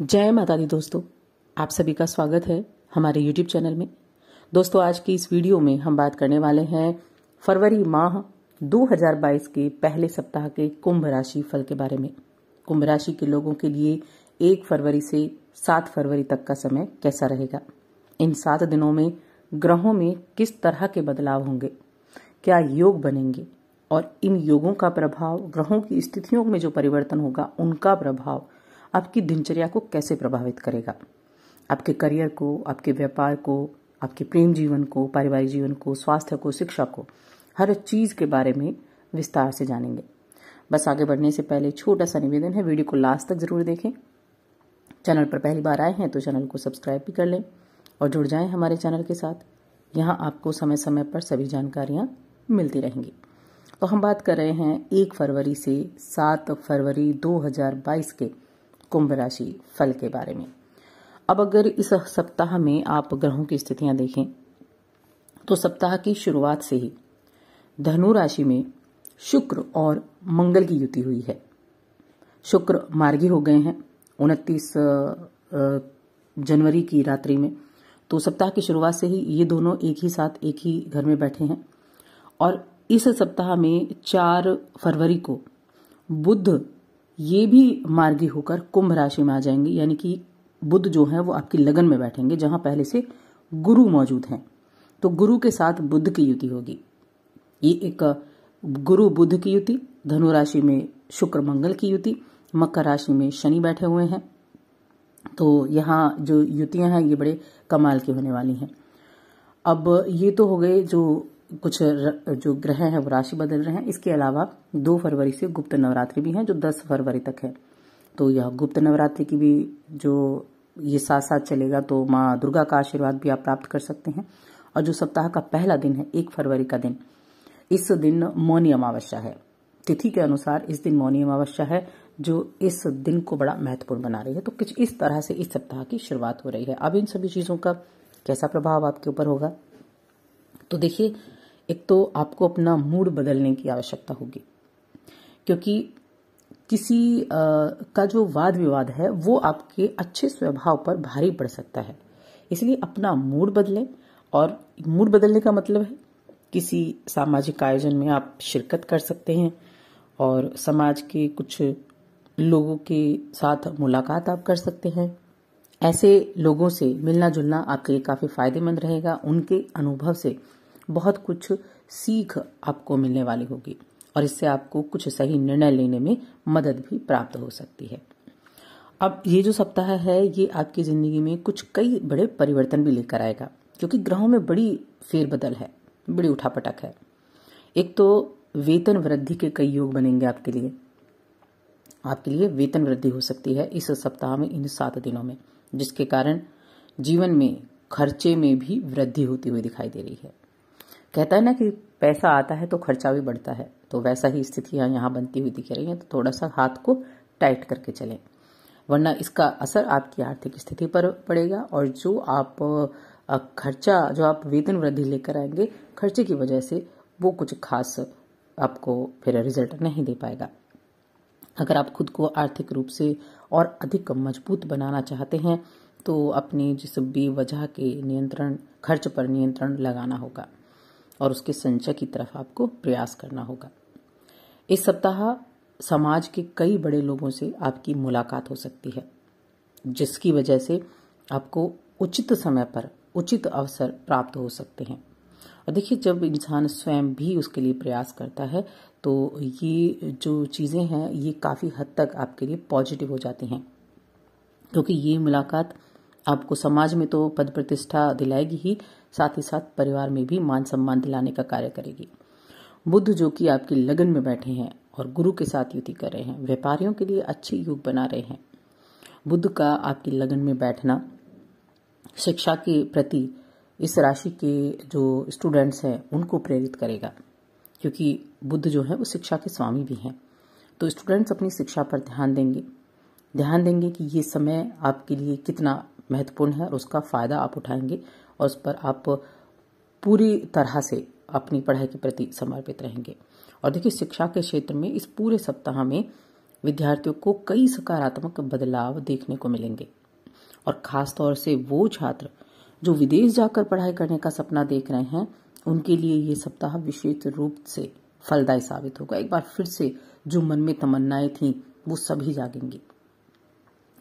जय माता दी दोस्तों आप सभी का स्वागत है हमारे यूट्यूब चैनल में दोस्तों आज की इस वीडियो में हम बात करने वाले हैं फरवरी माह 2022 के पहले सप्ताह के कुंभ राशि फल के बारे में कुंभ राशि के लोगों के लिए एक फरवरी से सात फरवरी तक का समय कैसा रहेगा इन सात दिनों में ग्रहों में किस तरह के बदलाव होंगे क्या योग बनेंगे और इन योगों का प्रभाव ग्रहों की स्थितियों में जो परिवर्तन होगा उनका प्रभाव आपकी दिनचर्या को कैसे प्रभावित करेगा आपके करियर को आपके व्यापार को आपके प्रेम जीवन को पारिवारिक जीवन को स्वास्थ्य को शिक्षा को हर चीज़ के बारे में विस्तार से जानेंगे बस आगे बढ़ने से पहले छोटा सा निवेदन है वीडियो को लास्ट तक जरूर देखें चैनल पर पहली बार आए हैं तो चैनल को सब्सक्राइब भी कर लें और जुड़ जाएं हमारे चैनल के साथ यहाँ आपको समय समय पर सभी जानकारियां मिलती रहेंगी तो हम बात कर रहे हैं एक फरवरी से सात फरवरी 2022 के कुंभ राशि फल के बारे में अब अगर इस सप्ताह में आप ग्रहों की स्थितियां देखें तो सप्ताह की शुरुआत से ही धनु राशि में शुक्र और मंगल की युति हुई है शुक्र मार्गी हो गए हैं उनतीस जनवरी की रात्रि में तो सप्ताह की शुरुआत से ही ये दोनों एक ही साथ एक ही घर में बैठे हैं और इस सप्ताह में चार फरवरी को बुद्ध ये भी मार्गी होकर कुंभ राशि में आ जाएंगे यानी कि बुद्ध जो है वो आपकी लगन में बैठेंगे जहां पहले से गुरु मौजूद हैं तो गुरु के साथ बुद्ध की युति होगी ये एक गुरु बुद्ध की युति धनु राशि में शुक्र मंगल की युति मकर राशि में शनि बैठे हुए हैं तो यहाँ जो युतियां हैं ये बड़े कमाल की होने वाली हैं अब ये तो हो गए जो कुछ जो ग्रह है वो राशि बदल रहे हैं इसके अलावा दो फरवरी से गुप्त नवरात्रि भी है जो दस फरवरी तक है तो यह गुप्त नवरात्रि की भी जो ये साथ साथ चलेगा तो माँ दुर्गा का आशीर्वाद भी आप प्राप्त कर सकते हैं और जो सप्ताह का पहला दिन है एक फरवरी का दिन इस दिन मौनी अमावस्या है तिथि के अनुसार इस दिन मौनी अमावस्या है जो इस दिन को बड़ा महत्वपूर्ण बना रही है तो कुछ इस तरह से इस सप्ताह की शुरुआत हो रही है अब इन सभी चीज़ों का कैसा प्रभाव आपके ऊपर होगा तो देखिए एक तो आपको अपना मूड बदलने की आवश्यकता होगी क्योंकि किसी का जो वाद विवाद है वो आपके अच्छे स्वभाव पर भारी पड़ सकता है इसलिए अपना मूड बदलें और मूड बदलने का मतलब है किसी सामाजिक आयोजन में आप शिरकत कर सकते हैं और समाज के कुछ लोगों के साथ मुलाकात आप कर सकते हैं ऐसे लोगों से मिलना जुलना आपके लिए काफ़ी फायदेमंद रहेगा उनके अनुभव से बहुत कुछ सीख आपको मिलने वाली होगी और इससे आपको कुछ सही निर्णय लेने में मदद भी प्राप्त हो सकती है अब ये जो सप्ताह है ये आपकी ज़िंदगी में कुछ कई बड़े परिवर्तन भी लेकर आएगा क्योंकि ग्रहों में बड़ी फेरबदल है बड़ी उठापटक है एक तो वेतन वृद्धि के कई योग बनेंगे आपके लिए आपके लिए वेतन वृद्धि हो सकती है इस सप्ताह में इन सात दिनों में जिसके कारण जीवन में खर्चे में भी वृद्धि होती हुई दिखाई दे रही है कहता है ना कि पैसा आता है तो खर्चा भी बढ़ता है तो वैसा ही स्थितियां यहाँ बनती हुई दिख रही हैं तो थोड़ा सा हाथ को टाइट करके चलें वरना इसका असर आपकी आर्थिक स्थिति पर पड़ेगा और जो आप खर्चा जो आप वेतन वृद्धि लेकर आएंगे खर्चे की वजह से वो कुछ खास आपको फिर रिजल्ट नहीं दे पाएगा अगर आप खुद को आर्थिक रूप से और अधिक मजबूत बनाना चाहते हैं तो अपनी जिस बेवजह के नियंत्रण खर्च पर नियंत्रण लगाना होगा और उसके संचय की तरफ आपको प्रयास करना होगा इस सप्ताह समाज के कई बड़े लोगों से आपकी मुलाकात हो सकती है जिसकी वजह से आपको उचित समय पर उचित अवसर प्राप्त हो सकते हैं और देखिए जब इंसान स्वयं भी उसके लिए प्रयास करता है तो ये जो चीज़ें हैं ये काफ़ी हद तक आपके लिए पॉजिटिव हो जाती हैं क्योंकि तो ये मुलाकात आपको समाज में तो पद प्रतिष्ठा दिलाएगी ही साथ ही साथ परिवार में भी मान सम्मान दिलाने का कार्य करेगी बुद्ध जो कि आपकी लगन में बैठे हैं और गुरु के साथ युति कर रहे हैं व्यापारियों के लिए अच्छे युग बना रहे हैं बुद्ध का आपकी लगन में बैठना शिक्षा के प्रति इस राशि के जो स्टूडेंट्स हैं उनको प्रेरित करेगा क्योंकि बुद्ध जो है वो शिक्षा के स्वामी भी हैं तो स्टूडेंट्स अपनी शिक्षा पर ध्यान देंगे ध्यान देंगे कि ये समय आपके लिए कितना महत्वपूर्ण है और उसका फ़ायदा आप उठाएंगे और उस पर आप पूरी तरह से अपनी पढ़ाई के प्रति समर्पित रहेंगे और देखिए शिक्षा के क्षेत्र में इस पूरे सप्ताह में विद्यार्थियों को कई सकारात्मक बदलाव देखने को मिलेंगे और खास तौर से वो छात्र जो विदेश जाकर पढ़ाई करने का सपना देख रहे हैं उनके लिए ये सप्ताह विशेष रूप से फलदायी साबित होगा एक बार फिर से जो मन में तमन्नाएं थी वो सभी जागेंगी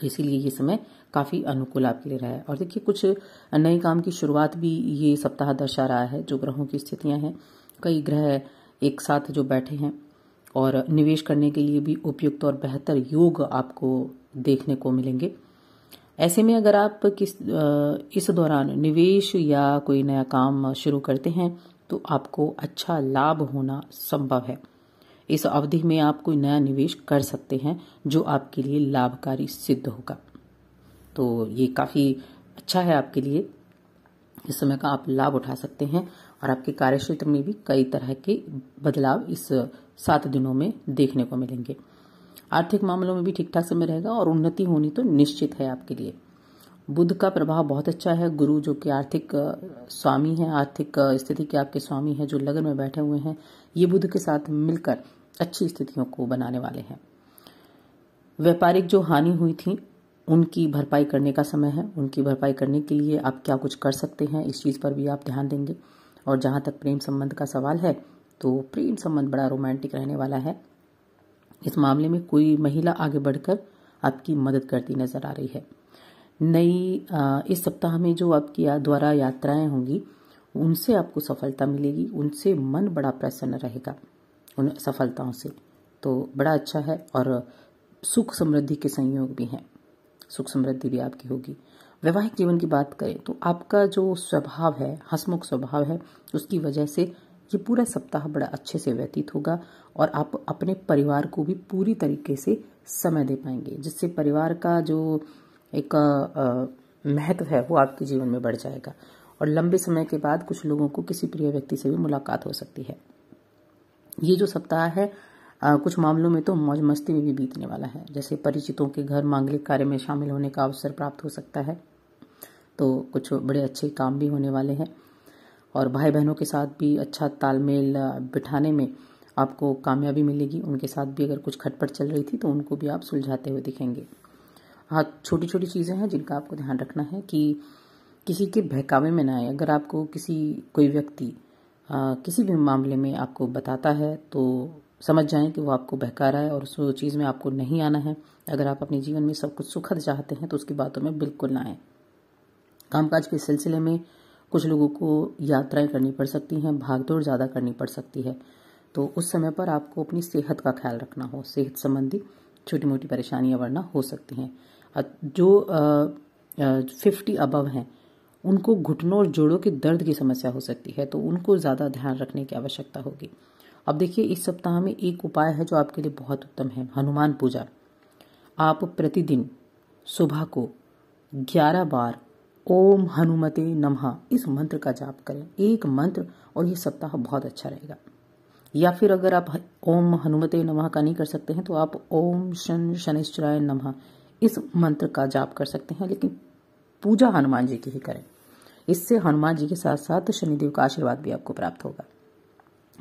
तो इसीलिए ये समय काफ़ी अनुकूल आपके लिए रहा है और देखिए कुछ नए काम की शुरुआत भी ये सप्ताह दर्शा रहा है जो ग्रहों की स्थितियां हैं कई ग्रह एक साथ जो बैठे हैं और निवेश करने के लिए भी उपयुक्त और बेहतर योग आपको देखने को मिलेंगे ऐसे में अगर आप किस इस दौरान निवेश या कोई नया काम शुरू करते हैं तो आपको अच्छा लाभ होना संभव है इस अवधि में आप कोई नया निवेश कर सकते हैं जो आपके लिए लाभकारी सिद्ध होगा तो ये काफ़ी अच्छा है आपके लिए इस समय का आप लाभ उठा सकते हैं और आपके कार्यक्षेत्र में भी कई तरह के बदलाव इस सात दिनों में देखने को मिलेंगे आर्थिक मामलों में भी ठीक ठाक समय रहेगा और उन्नति होनी तो निश्चित है आपके लिए बुद्ध का प्रभाव बहुत अच्छा है गुरु जो कि आर्थिक स्वामी है आर्थिक स्थिति के आपके स्वामी है जो लगन में बैठे हुए हैं ये बुद्ध के साथ मिलकर अच्छी स्थितियों को बनाने वाले हैं व्यापारिक जो हानि हुई थी उनकी भरपाई करने का समय है उनकी भरपाई करने के लिए आप क्या कुछ कर सकते हैं इस चीज़ पर भी आप ध्यान देंगे और जहाँ तक प्रेम संबंध का सवाल है तो प्रेम संबंध बड़ा रोमांटिक रहने वाला है इस मामले में कोई महिला आगे बढ़कर आपकी मदद करती नजर आ रही है नई इस सप्ताह में जो आपकी द्वारा यात्राएं होंगी उनसे आपको सफलता मिलेगी उनसे मन बड़ा प्रसन्न रहेगा उन सफलताओं से तो बड़ा अच्छा है और सुख समृद्धि के संयोग भी हैं सुख समृद्धि भी आपकी होगी वैवाहिक जीवन की बात करें तो आपका जो स्वभाव है हसमुख स्वभाव है उसकी वजह से ये पूरा सप्ताह बड़ा अच्छे से व्यतीत होगा और आप अपने परिवार को भी पूरी तरीके से समय दे पाएंगे जिससे परिवार का जो एक महत्व है वो आपके जीवन में बढ़ जाएगा और लंबे समय के बाद कुछ लोगों को किसी प्रिय व्यक्ति से भी मुलाकात हो सकती है ये जो सप्ताह है आ, कुछ मामलों में तो मौज मस्ती में भी बीतने वाला है जैसे परिचितों के घर मांगलिक कार्य में शामिल होने का अवसर प्राप्त हो सकता है तो कुछ बड़े अच्छे काम भी होने वाले हैं और भाई बहनों के साथ भी अच्छा तालमेल बिठाने में आपको कामयाबी मिलेगी उनके साथ भी अगर कुछ खटपट चल रही थी तो उनको भी आप सुलझाते हुए दिखेंगे हाँ छोटी छोटी चीज़ें हैं जिनका आपको ध्यान रखना है कि किसी के बहकावे में ना आए अगर आपको किसी कोई व्यक्ति आ, किसी भी मामले में आपको बताता है तो समझ जाएं कि वो आपको बहका रहा है और उस चीज़ में आपको नहीं आना है अगर आप अपने जीवन में सब कुछ सुखद चाहते हैं तो उसकी बातों में बिल्कुल ना आए कामकाज के सिलसिले में कुछ लोगों को यात्राएं करनी पड़ सकती हैं भागदौड़ ज़्यादा करनी पड़ सकती है तो उस समय पर आपको अपनी सेहत का ख्याल रखना हो सेहत संबंधी छोटी मोटी परेशानियां वरना हो सकती हैं जो फिफ्टी अबव हैं उनको घुटनों और जोड़ों के दर्द की समस्या हो सकती है तो उनको ज़्यादा ध्यान रखने की आवश्यकता होगी अब देखिए इस सप्ताह में एक उपाय है जो आपके लिए बहुत उत्तम है हनुमान पूजा आप प्रतिदिन सुबह को ग्यारह बार ओम हनुमते नमः इस मंत्र का जाप करें एक मंत्र और ये सप्ताह बहुत अच्छा रहेगा या फिर अगर आप ओम हनुमते नमः का नहीं कर सकते हैं तो आप ओम शन शनिश्चराय नमः इस मंत्र का जाप कर सकते हैं लेकिन पूजा हनुमान जी की ही करें इससे हनुमान जी के साथ साथ शनिदेव का आशीर्वाद भी आपको प्राप्त होगा